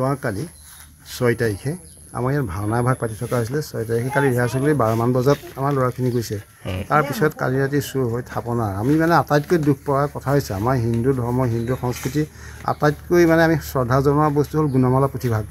যোৱাকালি ছয় তাৰিখে আমাৰ ইয়াত ভাওনা ভাগ পাতি থকা হৈছিলে ছয় তাৰিখে কালি ৰিহাৰ্চেল কৰি বাৰমান বজাত আমাৰ ল'ৰাখিনি গৈছে তাৰপিছত কালি ৰাতি চুৰ হৈ থাপনা আমি মানে আটাইতকৈ দুখ পোৱাৰ কথা হৈছে আমাৰ হিন্দু ধৰ্ম হিন্দু সংস্কৃতি আটাইতকৈ মানে আমি শ্ৰদ্ধা জনোৱা বস্তু হ'ল গুণমালা পুথিভাগ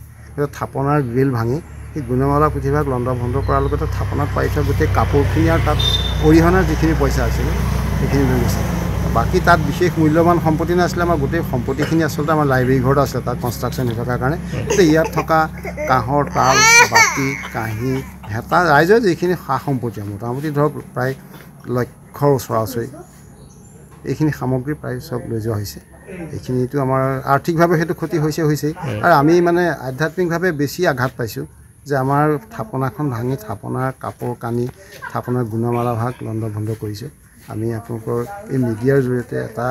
থাপনাৰ গ্ৰিল ভাঙি সেই গুণমালা পুথিভাগ লণ্ড ভণ্ড কৰাৰ লগতে থাপনাত পাৰি থোৱা গোটেই কাপোৰখিনি আৰু তাত অৰিহণাৰ যিখিনি পইচা আছিলে সেইখিনি লৈ গৈছিলে বাকী তাত বিশেষ মূল্যৱান সম্পত্তি নাছিলে আমাৰ গোটেই সম্পত্তিখিনি আচলতে আমাৰ লাইব্ৰেৰী ঘৰত আছিলে তাত কনষ্ট্ৰাকশ্যন হৈ থকাৰ কাৰণে গোটেই ইয়াত থকা কাঁহৰ তাল বাতি কাঁহী হেতা ৰাইজৰ যিখিনি সা সম্পত্তি মোটামুটি ধৰক প্ৰায় লক্ষৰ ওচৰি এইখিনি সামগ্ৰী প্ৰায় চব লৈ যোৱা হৈছে এইখিনিতো আমাৰ আৰ্থিকভাৱে সেইটো ক্ষতি হৈছে হৈছেই আৰু আমি মানে আধ্যাত্মিকভাৱে বেছি আঘাত পাইছোঁ যে আমাৰ থাপনাখন ভাঙি থাপনাৰ কাপোৰ কানি থাপনাৰ গুণমালাভাগ লণ্ড ভণ্ড কৰিছে আমি আপোনালোকৰ এই মিডিয়াৰ জৰিয়তে এটা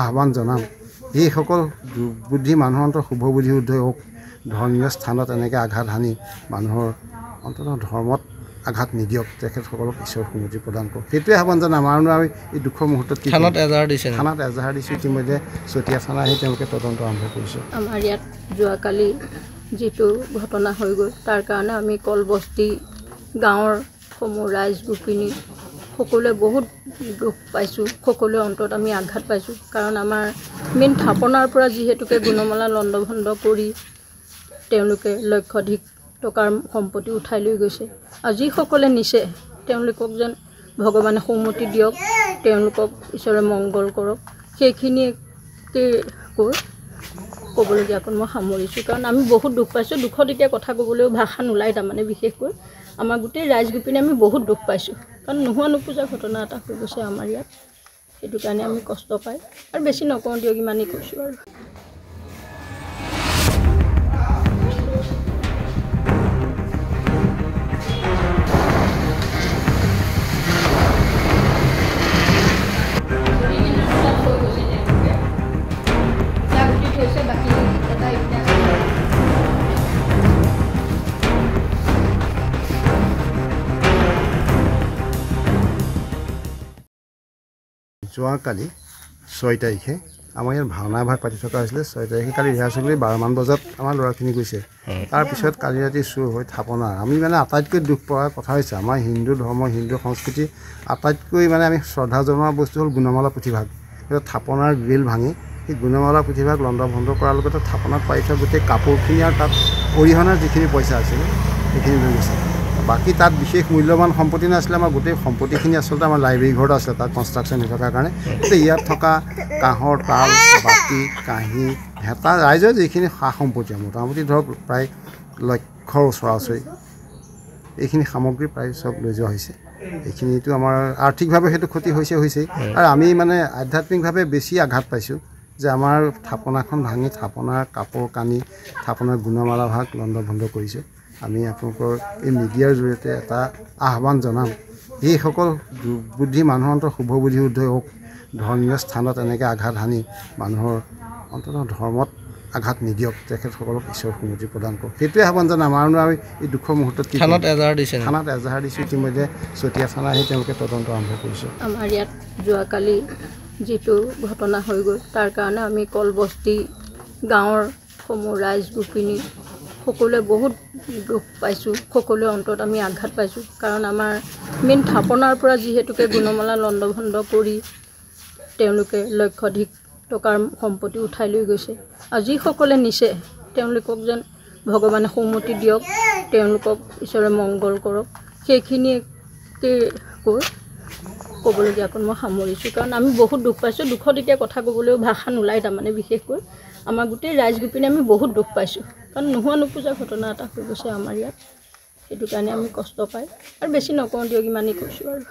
আহ্বান জনাম এইসকল দুৰ্বুদ্ধি মানুহৰ অন্তৰ শুভ বুদ্ধি উদ্ধয় হওক ধৰ্মীয় স্থানত এনেকৈ আঘাত সানি মানুহৰ অন্তত ধৰ্মত আঘাত নিদিয়ক তেখেতসকলক ঈশ্বৰ সুমতি প্ৰদান কৰক সেইটোৱে আহ্বান জনাম আৰু আমি এই দুখৰ মুহূৰ্তত থানাত এজাহাৰ দিছে থানাত এজাহাৰ দিছোঁ ইতিমধ্যে চতিয়া থানা আহি তেওঁলোকে তদন্ত আৰম্ভ কৰিছে আমাৰ ইয়াত যোৱাকালি যিটো ঘটনা হৈ গ'ল তাৰ কাৰণে আমি কলবস্তি গাঁৱৰ সমূহ ৰাইজ গোপিনী সকলোৱে বহুত দুখ পাইছোঁ সকলোৱে অন্তত আমি আঘাত পাইছোঁ কাৰণ আমাৰ মেইন থাপনাৰ পৰা যিহেতুকে গুণমালা লণ্ড ভণ্ড কৰি তেওঁলোকে লক্ষাধিক টকাৰ সম্পত্তি উঠাই লৈ গৈছে আৰু যিসকলে নিছে তেওঁলোকক যেন ভগৱানে সুমতি দিয়ক তেওঁলোকক ঈশ্বৰে মংগল কৰক সেইখিনিকে কৈ ক'বলগীয়া অকণ মই সামৰিছোঁ কাৰণ আমি বহুত দুখ পাইছোঁ দুখত এতিয়া কথা ক'বলৈও ভাষা নোলায় তাৰমানে বিশেষকৈ আমাৰ গোটেই ৰাইজ গোপিনে আমি বহুত দুখ পাইছোঁ কাৰণ নোহোৱা নোপোজা ঘটনা এটা হৈ গৈছে আমাৰ ইয়াত সেইটো কাৰণে আমি কষ্ট পাই আৰু বেছি নকওঁ দিয়ক ইমানেই কৈছোঁ আৰু যোৱাকালি ছয় তাৰিখে আমাৰ ইয়াত ভাওনা ভাগ পাতি থকা হৈছিলে ছয় তাৰিখে কালি ৰিহাৰ্চেল কৰি বাৰমান বজাত আমাৰ ল'ৰাখিনি গৈছে তাৰপিছত কালি ৰাতি চুৰ হৈ থাপনা আমি মানে আটাইতকৈ দুখ পোৱা কথা হৈছে আমাৰ হিন্দু ধৰ্ম হিন্দু সংস্কৃতি আটাইতকৈ মানে আমি শ্ৰদ্ধা জনোৱা বস্তু হ'ল গুণমালা পুথিভাগ থাপনাৰ গ্ৰিল ভাঙি সেই গুণমালা পুথিভাগ লণ্ড ভণ্ড কৰাৰ লগতে থাপনাত পাৰি থোৱা গোটেই কাপোৰখিনি আৰু তাত অৰিহণাৰ যিখিনি পইচা আছিলে সেইখিনি লৈ গৈছিলে বাকী তাত বিশেষ মূল্যৱান সম্পত্তি নাছিলে আমাৰ গোটেই সম্পত্তিখিনি আচলতে আমাৰ লাইব্ৰেৰী ঘৰত আছিলে তাত কনষ্ট্ৰাকশ্যন হৈ থকাৰ কাৰণে গতিকে ইয়াত থকা কাঁহৰ তাল বাতি কাঁহী হেতা ৰাইজৰ যিখিনি সা সম্পত্তি মোটামুটি ধৰক প্ৰায় লক্ষৰ ওচৰাওচৰি এইখিনি সামগ্ৰী প্ৰায় চব লৈ যোৱা হৈছে এইখিনিতো আমাৰ আৰ্থিকভাৱে সেইটো ক্ষতি হৈছে হৈছেই আৰু আমি মানে আধ্যাত্মিকভাৱে বেছি আঘাত পাইছোঁ যে আমাৰ থাপনাখন ভাঙি থাপনাৰ কাপোৰ কানি থাপনাৰ গুণমালাভাগ লণ্ড ভণ্ড কৰিছে আমি আপোনালোকৰ এই মিডিয়াৰ জৰিয়তে এটা আহ্বান জনাম এইসকল দুৰ্বুদ্ধি মানুহৰ অন্তৰ শুভ বুদ্ধি শুদ্ধ হওক ধৰ্মীয় স্থানত এনেকৈ আঘাত সানি মানুহৰ অন্তত ধৰ্মত আঘাত নিদিয়ক তেখেতসকলক ঈশ্বৰ সুমতি প্ৰদান কৰক সেইটোৱে আহ্বান জনাম আৰু আমি এই দুখৰ মুহূৰ্তত থানাত এজাহাৰ দিছে থানাত এজাহাৰ দিছোঁ ইতিমধ্যে চতিয়া থানা আহি তেওঁলোকে তদন্ত আৰম্ভ কৰিছে আমাৰ ইয়াত যোৱাকালি যিটো ঘটনা হৈ গ'ল তাৰ কাৰণে আমি কলবস্তি গাঁৱৰ সমূহ ৰাইজ গোপিনী সকলোৱে বহুত দুখ পাইছোঁ সকলোৱে অন্তত আমি আঘাত পাইছোঁ কাৰণ আমাৰ মেইন থাপনাৰ পৰা যিহেতুকে গুণমালা লণ্ডভণ্ড কৰি তেওঁলোকে লক্ষাধিক টকাৰ সম্পত্তি উঠাই লৈ গৈছে আৰু যিসকলে নিছে তেওঁলোকক যেন ভগৱানে সুমতি দিয়ক তেওঁলোকক ঈশ্বৰে মংগল কৰক সেইখিনিকে কৈ ক'বলগীয়া ক'বলগীয়াকৈ মই সামৰিছোঁ কাৰণ আমি বহুত দুখ পাইছোঁ দুখত এতিয়া কথা ক'বলৈও ভাষা নোলায় তাৰমানে বিশেষকৈ আমাৰ গোটেই ৰাইজ গোপিনী আমি বহুত দুখ পাইছোঁ কাৰণ নোহোৱা নোপোজা ঘটনা এটা হৈ গৈছে আমাৰ ইয়াত সেইটো কাৰণে আমি কষ্ট পায় আৰু বেছি নকওঁ দিয়ক ইমানেই কৈছোঁ আৰু